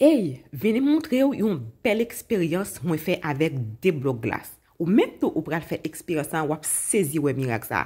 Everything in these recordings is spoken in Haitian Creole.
Ey, veni montre ou yon bel eksperyans mwen fè avèk de blok glas. Ou mèp tou ou pral fè eksperyans an wap sezi wè mi lak sa.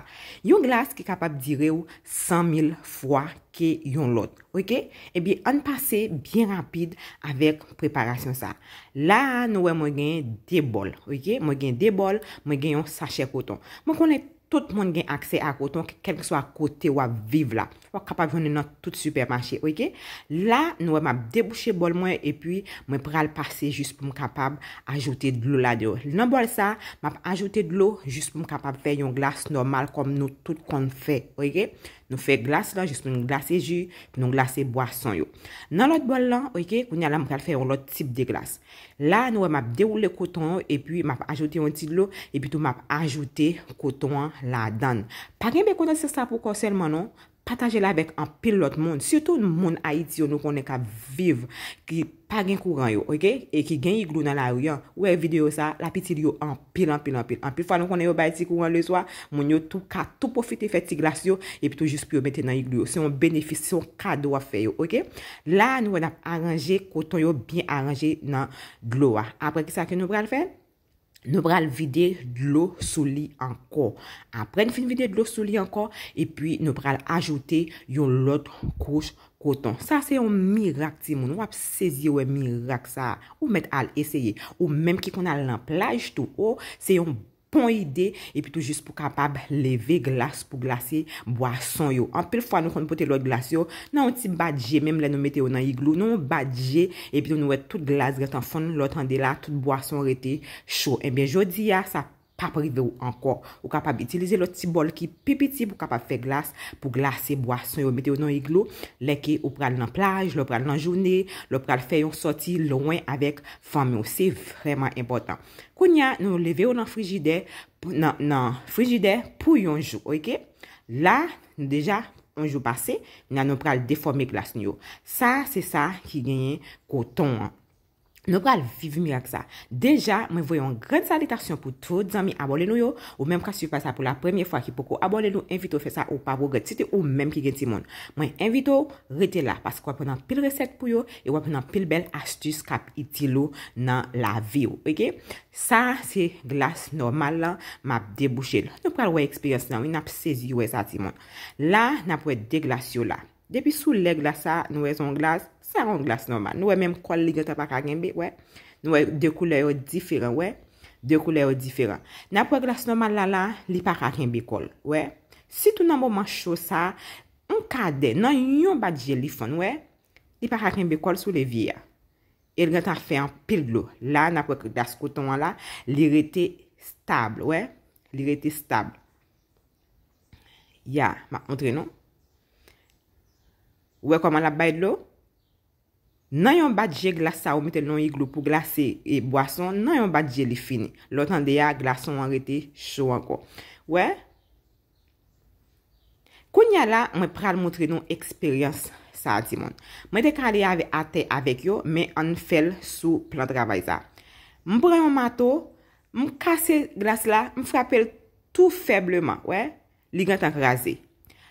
Yon glas ki kapap dire ou 100 000 fwa ki yon lot. Ok, ebi an pase byen rapide avèk preparasyon sa. La nou wè mwen genye de bol. Ok, mwen genye de bol, mwen genye yon sachet koton. Mwen konen peyote. tout moun gen akse akoton, kelk sou akote wap vive la. Wap kapap vounen nan tout supermaché, oike. La, nou wè map debouchè bol mwen, epi mwen pral pase jist pou m kapap ajote dlou la diyo. Nan bol sa, map ajote dlou, jist pou m kapap fè yon glas normal kom nou tout kon fè, oike. Nou fè glas lan, jist pou m glase ju, nou glase boasan yo. Nan lot bol lan, oike, kouni ala m kal fè yon lot tip de glas. La, nou wè map devoulè koton, epi m ap ajote yon tit dlou, epi tou m ap ajote koton an, la dan. Pa gen be konen se sa pou konselman nou, pataje la bek an pil lot moun. Siyoutou moun a iti yo nou konen ka viv ki pa gen kouran yo, okey? E ki gen igloo nan la ou yon. Ou e video sa, la pitil yo an pil, an pil, an pil. An pil fwa nou konen yo bay ti kouran le zwa, moun yo tou ka tou profite feti glas yo, epi tou jis pi yo mette nan igloo. Se yon benefis, se yon kado a fe yo, okey? La nou an ap aranje koton yo bin aranje nan gloa. Apre ki sa ke nou pral fèl? Nou pral vide d'lo sou li ankon. A pren fin vide d'lo sou li ankon. E pi nou pral ajoute yon lot kouch koton. Sa se yon mirak ti moun. Wap sezi we mirak sa. Ou met al eseye. Ou menm ki kon al la plaj tou ou. Se yon balkan. Pon ide, epi tou jist pou kapab leve glas pou glase boason yo. Anpil fwa nou kon pote lout glas yo, nan ou ti badje, mem le nou mete yo nan iglou, nan ou badje, epi tou nou wet tout glas gwen tan fon lout an de la, tout boason rete chou. Ebyen, eh jodi ya, sa pa. Pa pridou anko, ou kapab itilize lò ti bol ki pipiti pou kapab fe glas pou glas e bwa son yo metè ou nan iglo. Lè ke ou pral nan plaj, lò pral nan jounè, lò pral fè yon soti lòwen avèk fòm yon. Se vreman important. Kou nya nou leve ou nan frigide pou yon jou, oike? La, nou deja, yon jou pase, yon nou pral deforme glas nyo. Sa, se sa ki genye koton an. Nou pral viv mi ak sa. Deja, mwen voyon gred salitasyon pou tro di zanmi abole nou yo. Ou menm ka suiv pa sa pou la premye fwa ki pou ko abole nou, envito fe sa ou pa vogue. Site ou menm ki gen ti moun. Mwen envito, rete la. Paske wap prenan pil resept pou yo, e wap prenan pil bel astus kap iti lou nan la vi yo. Eke? Sa, se glas normal la, map debouche. Nou pral wey eksperyans nan, wina psezi yo e sa ti moun. La, na pou ete de glas yo la. Depi sou leg la sa, nou e zon glas, sa yon glas normal. Nou e mem kol li gen ta pa kakembe, wè. Nou e de koule yo diferent, wè. De koule yo diferent. Napwe glas normal la la, li pa kakembe kol, wè. Si tou nanmou man chou sa, an kade, nan yon badje li fon, wè, li pa kakembe kol sou le viya. El gen ta fe an pil glou. La, napwe glas koton wè la, li rete stable, wè. Li rete stable. Ya, ma kontre nou. Ouwe, koman la bay lo? Nan yon bat je glas sa ou miten nou yi glou pou glase yi e boason, nan yon bat je li fini. Lò tan de ya, glason an rete chou anko. Ouwe? Koun ya la, mwen pral mwotre nou eksperyans sa di moun. Mwen dek an li ave ate avek yo, men an fel sou plan travay za. Mwen bre yon mato, mwen kase glas la, mwen frapel tou febleman, ouwe? Li gen tank raze.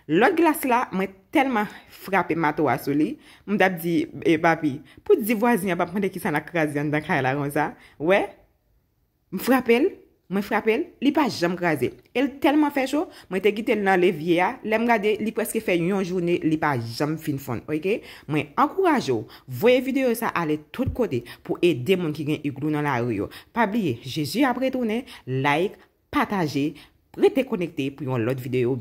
Lò glas m'm eh, la, mwen telman frapè mato asou li. Mwen dap di, e papi, pou di vwa zinyan pa pwende ki san akrazyan dan kha la ron sa. We, mwen frapè l, mwen frapè l, li pa jam graze. El telman fè chou, mwen te gite l nan le vie ya. Le m gade, li pweske fè yon jouni, li pa jam fin fon. Ok? Mwen ankourajou, voye videyo sa ale tout kote pou edè moun ki gen iglou nan la riyo. Pabliye, jè jè apre tounè, like, pataje, repè konekte pou yon lot videyo.